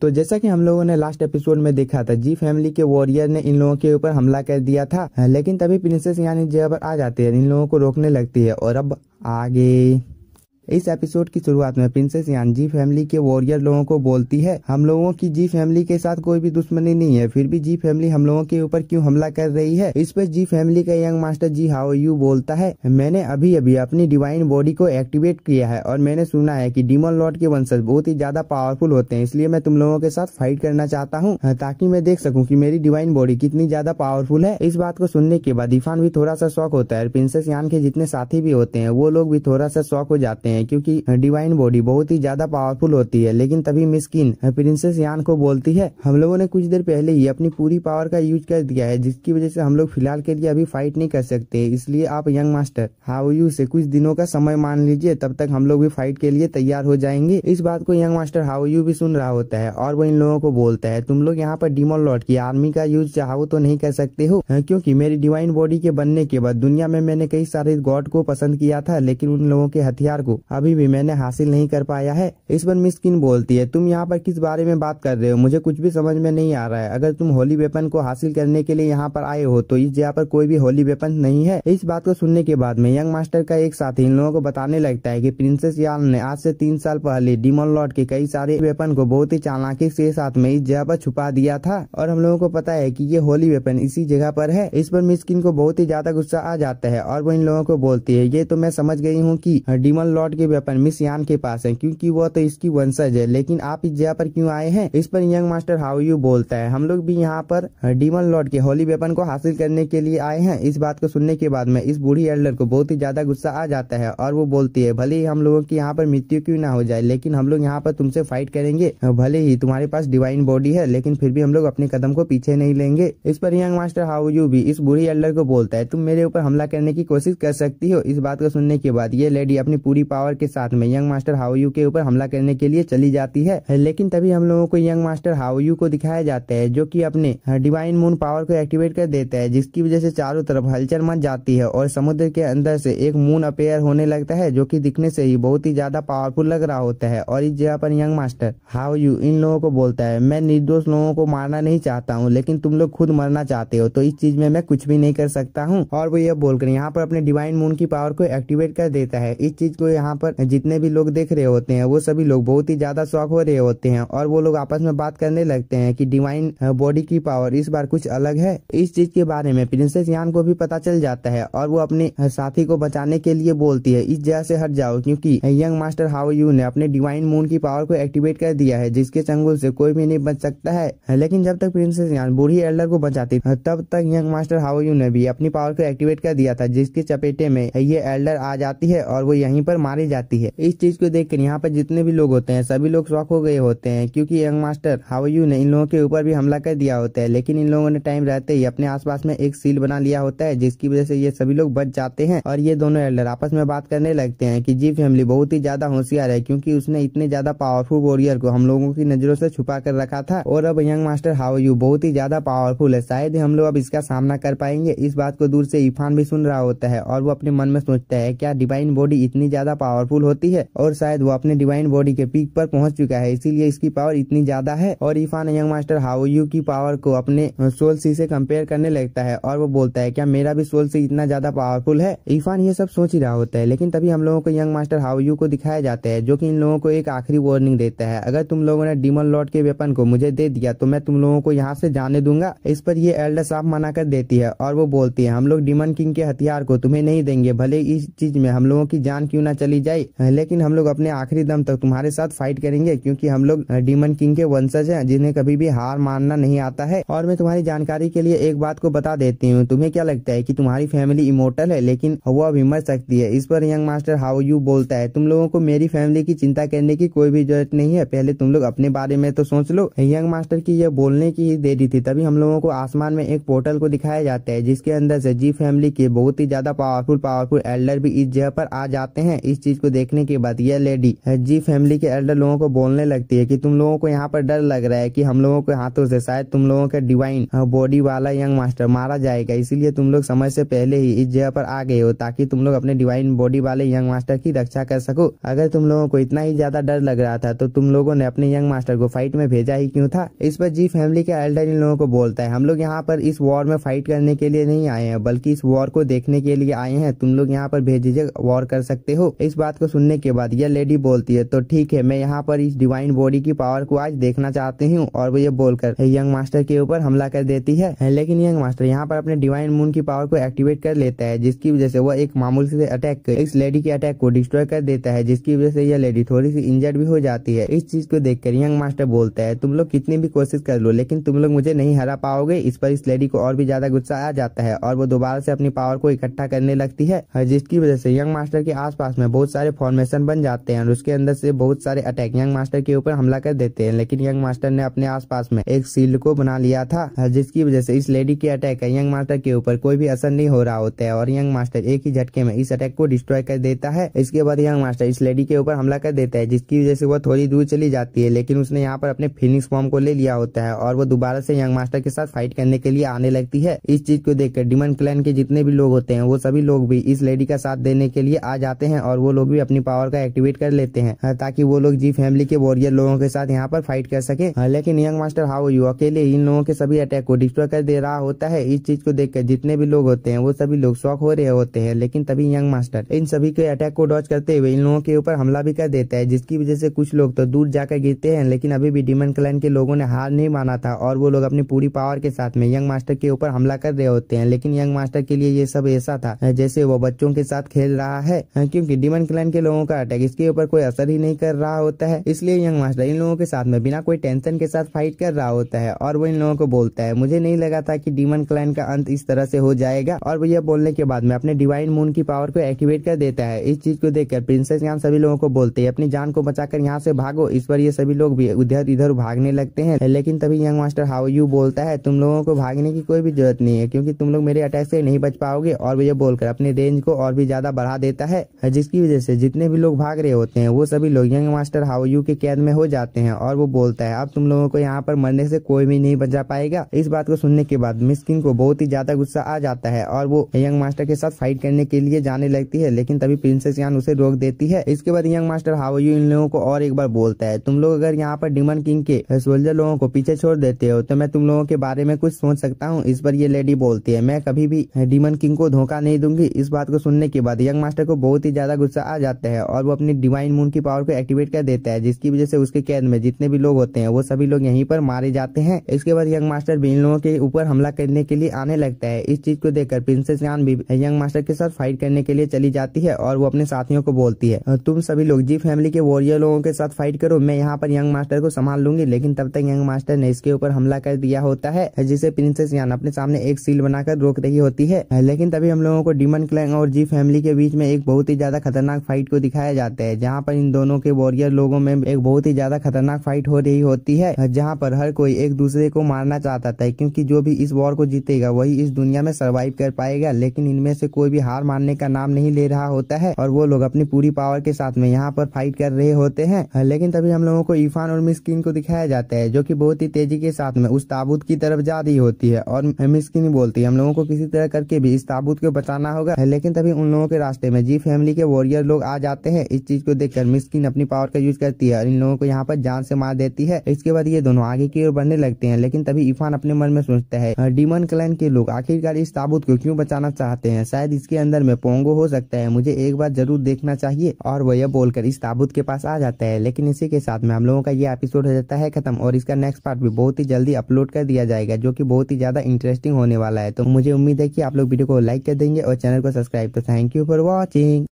तो जैसा कि हम लोगों ने लास्ट एपिसोड में देखा था जी फैमिली के वॉरियर ने इन लोगों के ऊपर हमला कर दिया था लेकिन तभी प्रिंसेस यानी जयबर आ जाती है इन लोगों को रोकने लगती है और अब आगे इस एपिसोड की शुरुआत में प्रिंसेस यान जी फैमिली के वॉरियर लोगों को बोलती है हम लोगों की जी फैमिली के साथ कोई भी दुश्मनी नहीं है फिर भी जी फैमिली हम लोगों के ऊपर क्यों हमला कर रही है इस पर जी फैमिली का young master Ji Hao Yu बोलता है मैंने अभी अभी अपनी डिवाइन बॉडी को एक्टिवेट किया है और मैंने सुना है की डिमोन लॉर्ड के वंशज बहुत ही ज्यादा पावरफुल होते हैं इसलिए मैं तुम लोगों के साथ फाइट करना चाहता हूँ हाँ, ताकि मैं देख सकूँ की मेरी डिवाइन बॉडी कितनी ज्यादा पावरफुल है इस बात को सुनने के बाद इफान भी थोड़ा सा शौक होता है प्रिंसेस यान के जितने साथी भी होते हैं वो लोग भी थोड़ा सा शौक हो जाते हैं हैं क्योंकि डिवाइन बॉडी बहुत ही ज्यादा पावरफुल होती है लेकिन तभी मिसकिन प्रिंसेस यान को बोलती है हम लोगों ने कुछ देर पहले ही अपनी पूरी पावर का यूज कर दिया है जिसकी वजह से हम लोग फिलहाल के लिए अभी फाइट नहीं कर सकते इसलिए आप यंग मास्टर यू से कुछ दिनों का समय मान लीजिए तब तक हम लोग भी फाइट के लिए तैयार हो जाएंगे इस बात को यंग मास्टर यू भी सुन रहा होता है और वो इन लोगों को बोलता है तुम लोग यहाँ पर डिमोल लॉट की आर्मी का यूज चाहो तो नहीं कर सकते हो क्यूँकी मेरी डिवाइन बॉडी के बनने के बाद दुनिया में मैंने कई सारे गॉड को पसंद किया था लेकिन उन लोगों के हथियार को अभी भी मैंने हासिल नहीं कर पाया है इस पर मिस किन बोलती है तुम यहाँ पर किस बारे में बात कर रहे हो मुझे कुछ भी समझ में नहीं आ रहा है अगर तुम होली वेपन को हासिल करने के लिए यहाँ पर आए हो तो इस जगह पर कोई भी होली वेपन नहीं है इस बात को सुनने के बाद में यंग मास्टर का एक साथी इन लोगों को बताने लगता है की प्रिंसेस याल ने आज से तीन साल पहले डिमोन लॉर्ड के कई सारे वेपन को बहुत ही चालाकी के साथ में इस जगह पर छुपा दिया था और हम लोगों को पता है की ये होली वेपन इसी जगह पर है इस पर मिस किन को बहुत ही ज्यादा गुस्सा आ जाता है और वो इन लोगों को बोलती है ये तो मैं समझ गई हूँ की डिमोन लॉर्ड लॉर्ड के वेपन मिस यान के पास है क्योंकि वह तो इसकी वंशज है लेकिन आप इस जगह पर क्यों आए हैं इस पर यंग मास्टर हाउ यू बोलता है हम लोग भी यहाँ पर डीमन लॉर्ड के होली वेपन को हासिल करने के लिए आए हैं इस बात को सुनने के बाद में इस बूढ़ी एल्डर को बहुत ही ज्यादा गुस्सा आ जाता है और वो बोलती है भले ही हम लोगों की यहाँ पर मृत्यु क्यों ना हो जाए लेकिन हम लोग यहाँ पर तुमसे फाइट करेंगे भले ही तुम्हारे पास डिवाइन बॉडी है लेकिन फिर भी हम लोग अपने कदम को पीछे नहीं लेंगे इस पर यंग मास्टर हाउ यू भी इस बूढ़ी एल्डर को बोलता है तुम मेरे ऊपर हमला करने की कोशिश कर सकती हो इस बात को सुनने के बाद ये लेडी अपनी पूरी पावर पावर के साथ में यंग मास्टर हाउयू के ऊपर हमला करने के लिए चली जाती है लेकिन तभी हम लोगों को यंग मास्टर हाउयू को दिखाया जाता है जो की अपने डिवाइन मून पावर को एक्टिवेट कर देता है जिसकी वजह से चारों तरफ हलचल मच जाती है और समुद्र के अंदर से एक मून अपेयर होने लगता है जो की दिखने से ही बहुत ही ज्यादा पावरफुल लग रहा होता है और इस जगह पर यंग मास्टर हाउ यू इन लोगों को बोलता है मैं निर्दोष लोगों को मारना नहीं चाहता हूँ लेकिन तुम लोग खुद मरना चाहते हो तो इस चीज में मैं कुछ भी नहीं कर सकता हूँ और वो यह बोलकर यहाँ पर अपने डिवाइन मून की पावर को एक्टिवेट कर देता है इस चीज को यहाँ यहाँ पर जितने भी लोग देख रहे होते हैं वो सभी लोग बहुत ही ज्यादा शौक हो रहे होते हैं और वो लोग आपस में बात करने लगते हैं कि डिवाइन बॉडी की पावर इस बार कुछ अलग है इस चीज के बारे में प्रिंसेस यान को भी पता चल जाता है और वो अपने साथी को बचाने के लिए बोलती है इस जगह से हट जाओ क्योंकि यंग मास्टर हाउ यू ने अपने डिवाइन मून की पावर को एक्टिवेट कर दिया है जिसके चंगुल से कोई भी नहीं बच सकता है लेकिन जब तक प्रिंसेस यान बूढ़ी एल्डर को बचाती तब तक यंग मास्टर हाउयू ने भी अपनी पावर को एक्टिवेट कर दिया था जिसके चपेटे में ये एल्डर आ जाती है और वो यही पर मार मारी जाती है इस चीज को देखकर यहाँ पर जितने भी लोग होते हैं सभी लोग शौक हो गए होते हैं क्योंकि यंग मास्टर यू ने इन लोगों के ऊपर भी हमला कर दिया होता है लेकिन इन लोगों ने टाइम रहते ही अपने आसपास में एक सील बना लिया होता है जिसकी वजह से ये सभी लोग बच जाते हैं और ये दोनों एल्डर आपस में बात करने लगते हैं की जी फैमिली बहुत ही ज्यादा होशियार है क्यूँकी उसने इतने ज्यादा पावरफुल वॉरियर को हम लोगों की नजरों से छुपा कर रखा था और अब यंग मास्टर यू बहुत ही ज्यादा पावरफुल है शायद हम लोग अब इसका सामना कर पाएंगे इस बात को दूर से इफान भी सुन रहा होता है और वो अपने मन में सोचता है क्या डिवाइन बॉडी इतनी ज्यादा पावर पावरफुल होती है और शायद वो अपने डिवाइन बॉडी के पीक पर पहुंच चुका है इसीलिए इसकी पावर इतनी ज्यादा है और इफान यंग मास्टर हाउयू की पावर को अपने सोल सी से कंपेयर करने लगता है और वो बोलता है क्या मेरा भी सोल सी इतना ज्यादा पावरफुल है इफान ये सब सोच ही रहा होता है लेकिन तभी हम लोगों को यंग मास्टर हाउयू को दिखाया जाता है जो की इन लोगों को एक आखिरी वार्निंग देता है अगर तुम लोगों ने डिमन लॉर्ड के वेपन को मुझे दे दिया तो मैं तुम लोगों को यहाँ से जाने दूंगा इस पर ये एल्डर साफ मना कर देती है और वो बोलती है हम लोग डिमन किंग के हथियार को तुम्हें नहीं देंगे भले इस चीज में हम लोगों की जान क्यों ना चली मिल जाए लेकिन हम लोग अपने आखिरी दम तक तुम्हारे साथ फाइट करेंगे क्योंकि हम लोग डीमन किंग के वंशज हैं जिन्हें कभी भी हार मानना नहीं आता है और मैं तुम्हारी जानकारी के लिए एक बात को बता देती हूँ तुम्हें क्या लगता है की तुम्हारी फैमिली इमोटल है लेकिन वो अभी मर सकती है इस पर यंग मास्टर हाउ यू बोलता है तुम लोगों को मेरी फैमिली की चिंता करने की कोई भी जरूरत नहीं है पहले तुम लोग अपने बारे में तो सोच लो यंग मास्टर की यह बोलने की ही देरी थी तभी हम लोगों को आसमान में एक पोर्टल को दिखाया जाता है जिसके अंदर से जी फैमिली के बहुत ही ज्यादा पावरफुल पावरफुल एल्डर भी इस जगह पर आ जाते हैं इस चीज को देखने के बाद यह लेडी जी फैमिली के एल्डर लोगों को बोलने लगती है कि तुम लोगों को यहाँ पर डर लग रहा है कि हम लोगों के हाथों से शायद तुम लोगों के डिवाइन बॉडी वाला यंग मास्टर मारा जाएगा इसीलिए तुम लोग समय से पहले ही इस जगह पर आ गए हो ताकि तुम लोग अपने डिवाइन बॉडी वाले यंग मास्टर की रक्षा कर सको अगर तुम लोगों को इतना ही ज्यादा डर लग रहा था तो तुम लोगों ने अपने यंग मास्टर को फाइट में भेजा ही क्यूँ था इस पर जी फैमिली के एल्डर इन लोगों को बोलता है हम लोग यहाँ पर इस वॉर में फाइट करने के लिए नहीं आए हैं बल्कि इस वॉर को देखने के लिए आए हैं तुम लोग यहाँ पर भेजिए वॉर कर सकते हो इस बात को सुनने के बाद यह लेडी बोलती है तो ठीक है मैं यहाँ पर इस डिवाइन बॉडी की पावर को आज देखना चाहती हूँ और वो ये बोलकर यंग मास्टर के ऊपर हमला कर देती है लेकिन यंग मास्टर यहाँ पर अपने डिवाइन मून की पावर को एक्टिवेट कर लेता है जिसकी वजह से वह एक मामूल से अटैक इस लेडी के अटैक को डिस्ट्रॉय कर देता है जिसकी वजह से यह लेडी थोड़ी सी इंजर्ड भी हो जाती है इस चीज को देख यंग मास्टर बोलता है तुम लोग कितनी भी कोशिश कर लो लेकिन तुम लोग मुझे नहीं हरा पाओगे इस पर इस लेडी को और भी ज्यादा गुस्सा आ जाता है और वो दोबारा से अपनी पावर को इकट्ठा करने लगती है जिसकी वजह से यंग मास्टर के आसपास में बहुत सारे फॉर्मेशन बन जाते हैं और उसके अंदर से बहुत सारे अटैक यंग मास्टर के ऊपर हमला कर देते हैं लेकिन यंग मास्टर ने अपने आसपास में एक सील्ड को बना लिया था जिसकी वजह से इस लेडी के अटैक यंग मास्टर के ऊपर कोई भी असर नहीं हो रहा होता है और यंग मास्टर एक ही झटके में इस अटैक को डिस्ट्रॉय कर देता है इसके बाद यंग मास्टर इस लेडी के ऊपर हमला कर देता है जिसकी वजह से वो थोड़ी दूर चली जाती है लेकिन उसने यहाँ पर अपने फिनिक्स फॉर्म को ले लिया होता है और वो दोबारा से यंग मास्टर के साथ फाइट करने के लिए आने लगती है इस चीज को देखकर डिमन क्लैन के जितने भी लोग होते हैं वो सभी लोग भी इस लेडी का साथ देने के लिए आ जाते हैं और वो लोग भी अपनी पावर का एक्टिवेट कर लेते हैं हाँ, ताकि वो लोग जी फैमिली के वॉरियर लोगों के साथ यहाँ पर फाइट कर सके हाँ, लेकिन यंग मास्टर हाउ यू अकेले इन लोगों के सभी अटैक को डिस्ट्रॉय कर दे रहा होता है इस चीज को देख जितने भी लोग होते हैं वो सभी लोग शौक हो रहे होते हैं लेकिन तभी यंग मास्टर इन सभी के अटैक को डॉच करते हुए इन लोगों के ऊपर हमला भी कर देता है जिसकी वजह से कुछ लोग तो दूर जाकर गिरते हैं लेकिन अभी भी डिमन क्लैन के लोगों ने हार नहीं माना था और वो लोग अपनी पूरी पावर के साथ में यंग मास्टर के ऊपर हमला कर रहे होते हैं लेकिन यंग मास्टर के लिए ये सब ऐसा था जैसे वो बच्चों के साथ खेल रहा है हाँ, क्योंकि डिमन वैन क्लैन के लोगों का अटैक इसके ऊपर कोई असर ही नहीं कर रहा होता है इसलिए यंग मास्टर इन लोगों के साथ में बिना कोई टेंशन के साथ फाइट कर रहा होता है और वो इन लोगों को बोलता है मुझे नहीं लगा था की डीमन क्लैन का अंत इस तरह से हो जाएगा और वो यह बोलने के बाद में अपने डिवाइन मून की पावर को एक्टिवेट कर देता है इस चीज को देखकर प्रिंसेस यहाँ सभी लोगों को बोलते है अपनी जान को बचाकर यहाँ से भागो इस पर ये सभी लोग भी उधर इधर भागने लगते हैं लेकिन तभी यंग मास्टर हाउ यू बोलता है तुम लोगों को भागने की कोई भी जरूरत नहीं है क्योंकि तुम लोग मेरे अटैक से नहीं बच पाओगे और वो ये बोलकर अपने रेंज को और भी ज्यादा बढ़ा देता है जिसकी वजह से जितने भी लोग भाग रहे होते हैं वो सभी लोग यंग मास्टर हाउ यू के कैद में हो जाते हैं और वो बोलता है अब तुम लोगों को यहाँ पर मरने से कोई भी नहीं बचा पाएगा इस बात को सुनने के बाद मिसकिन को बहुत ही ज्यादा गुस्सा आ जाता है और वो यंग मास्टर के साथ फाइट करने के लिए जाने लगती है लेकिन तभी प्रिंसेस यान उसे रोक देती है इसके बाद यंग मास्टर हाउ यू इन लोगों को और एक बार बोलता है तुम लोग अगर यहाँ पर डिमन किंग के सोल्जर लोगों को पीछे छोड़ देते हो तो मैं तुम लोगों के बारे में कुछ सोच सकता हूँ इस पर ये लेडी बोलती है मैं कभी भी डिमन किंग को धोखा नहीं दूंगी इस बात को सुनने के बाद यंग मास्टर को बहुत ही ज्यादा गुस्सा आ जाता है और वो अपनी डिवाइन मून की पावर को एक्टिवेट कर देता है जिसकी वजह से उसके कैद में जितने भी लोग होते हैं वो सभी लोग यहीं पर मारे जाते हैं इसके बाद यंग मास्टर भी इन लोगों के ऊपर हमला करने के लिए आने लगता है इस चीज को देखकर प्रिंसेस यान भी यंग मास्टर के साथ फाइट करने के लिए चली जाती है और वो अपने साथियों को बोलती है तुम सभी लोग जी फैमिली के वॉरियर लोगों के साथ फाइट करो मैं यहाँ पर यंग मास्टर को संभाल लूंगी लेकिन तब तक यंग मास्टर ने इसके ऊपर हमला कर दिया होता है जिसे प्रिंसेस यान अपने सामने एक सील बनाकर रोक रही होती है लेकिन तभी हम लोगों को डिमन क्लैंग और जी फैमिली के बीच में एक बहुत ही ज्यादा खतरनाक खतरनाक फाइट को दिखाया जाता है जहाँ पर इन दोनों के वॉरियर लोगों में एक बहुत ही ज्यादा खतरनाक फाइट हो रही होती है जहाँ पर हर कोई एक दूसरे को मारना चाहता था क्योंकि जो भी इस वॉर को जीतेगा वही इस दुनिया में सर्वाइव कर पाएगा लेकिन इनमें से कोई भी हार मानने का नाम नहीं ले रहा होता है और वो लोग अपनी पूरी पावर के साथ में यहाँ पर फाइट कर रहे होते हैं लेकिन तभी हम लोगों को इफान और मिसकिन को दिखाया जाता है जो की बहुत ही तेजी के साथ में उस ताबूत की तरफ जा रही होती है और मिसकिन बोलती है हम लोगों को किसी तरह करके भी इस ताबूत को बचाना होगा लेकिन तभी उन लोगों के रास्ते में जी फैमिली के वॉरियर प्लेयर लोग आ जाते हैं इस चीज को देखकर मिस्किन अपनी पावर का यूज करती है और इन लोगों को यहाँ पर जान से मार देती है इसके बाद ये दोनों आगे की ओर बढ़ने लगते हैं लेकिन तभी इफान अपने मन में सोचता है डीमन क्लैन के लोग आखिरकार इस ताबूत को क्यूँ बचाना चाहते हैं शायद इसके अंदर में पोंगो हो सकता है मुझे एक बार जरूर देखना चाहिए और वह यह बोलकर इस ताबूत के पास आ जाता है लेकिन इसी के साथ में हम लोगों का ये एपिसोड हो जाता है खत्म और इसका नेक्स्ट पार्ट भी बहुत ही जल्दी अपलोड कर दिया जाएगा जो की बहुत ही ज्यादा इंटरेस्टिंग होने वाला है तो मुझे उम्मीद है की आप लोग वीडियो को लाइक कर देंगे और चैनल को सब्सक्राइब तो थैंक यू फॉर वॉचिंग